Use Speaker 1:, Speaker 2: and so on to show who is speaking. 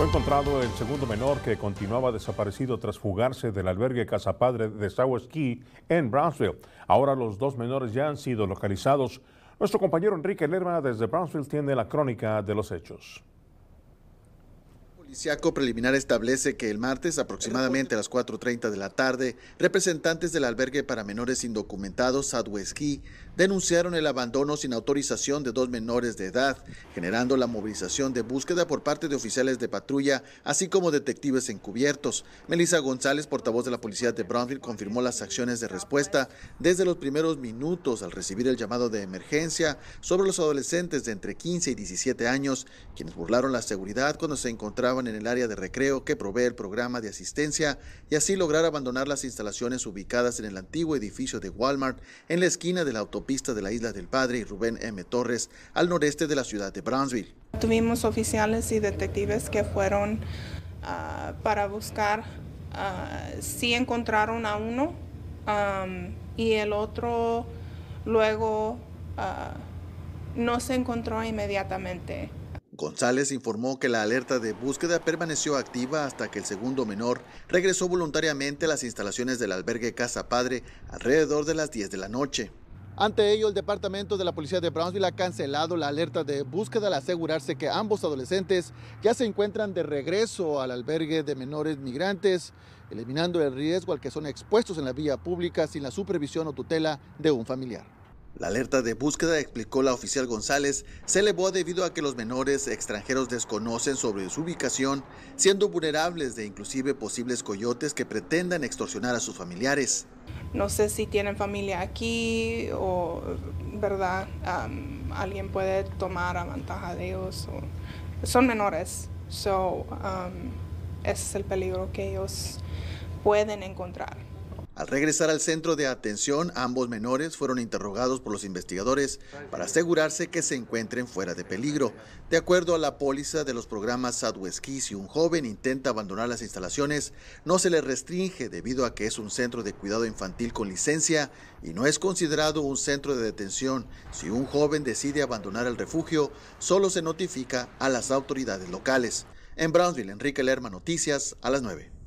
Speaker 1: Fue encontrado el segundo menor que continuaba desaparecido tras fugarse del albergue Casa Padre de South en Brownsville. Ahora los dos menores ya han sido localizados. Nuestro compañero Enrique Lerma desde Brownsville tiene la crónica de los hechos policiaco preliminar establece que el martes, aproximadamente a las 4.30 de la tarde, representantes del albergue para menores indocumentados Southwest denunciaron el abandono sin autorización de dos menores de edad, generando la movilización de búsqueda por parte de oficiales de patrulla, así como detectives encubiertos. Melissa González, portavoz de la policía de Brownfield, confirmó las acciones de respuesta desde los primeros minutos al recibir el llamado de emergencia sobre los adolescentes de entre 15 y 17 años, quienes burlaron la seguridad cuando se encontraban en el área de recreo que provee el programa de asistencia y así lograr abandonar las instalaciones ubicadas en el antiguo edificio de Walmart en la esquina de la autopista de la Isla del Padre y Rubén M. Torres al noreste de la ciudad de Brownsville.
Speaker 2: Tuvimos oficiales y detectives que fueron ah, para buscar, ah, si encontraron a uno y el otro luego ah, no se encontró inmediatamente.
Speaker 1: González informó que la alerta de búsqueda permaneció activa hasta que el segundo menor regresó voluntariamente a las instalaciones del albergue Casa Padre alrededor de las 10 de la noche. Ante ello, el departamento de la policía de Brownsville ha cancelado la alerta de búsqueda al asegurarse que ambos adolescentes ya se encuentran de regreso al albergue de menores migrantes, eliminando el riesgo al que son expuestos en la vía pública sin la supervisión o tutela de un familiar. La alerta de búsqueda, explicó la oficial González, se elevó debido a que los menores extranjeros desconocen sobre su ubicación, siendo vulnerables de inclusive posibles coyotes que pretendan extorsionar a sus
Speaker 2: familiares. No sé si tienen familia aquí o, ¿verdad? alguien puede tomar a ventaja de ellos. O, son menores, so um, ese es el peligro que ellos pueden encontrar.
Speaker 1: Al regresar al centro de atención, ambos menores fueron interrogados por los investigadores para asegurarse que se encuentren fuera de peligro. De acuerdo a la póliza de los programas Southwest si un joven intenta abandonar las instalaciones, no se le restringe debido a que es un centro de cuidado infantil con licencia y no es considerado un centro de detención. Si un joven decide abandonar el refugio, solo se notifica a las autoridades locales. En Brownsville, Enrique Lerma, Noticias a las 9.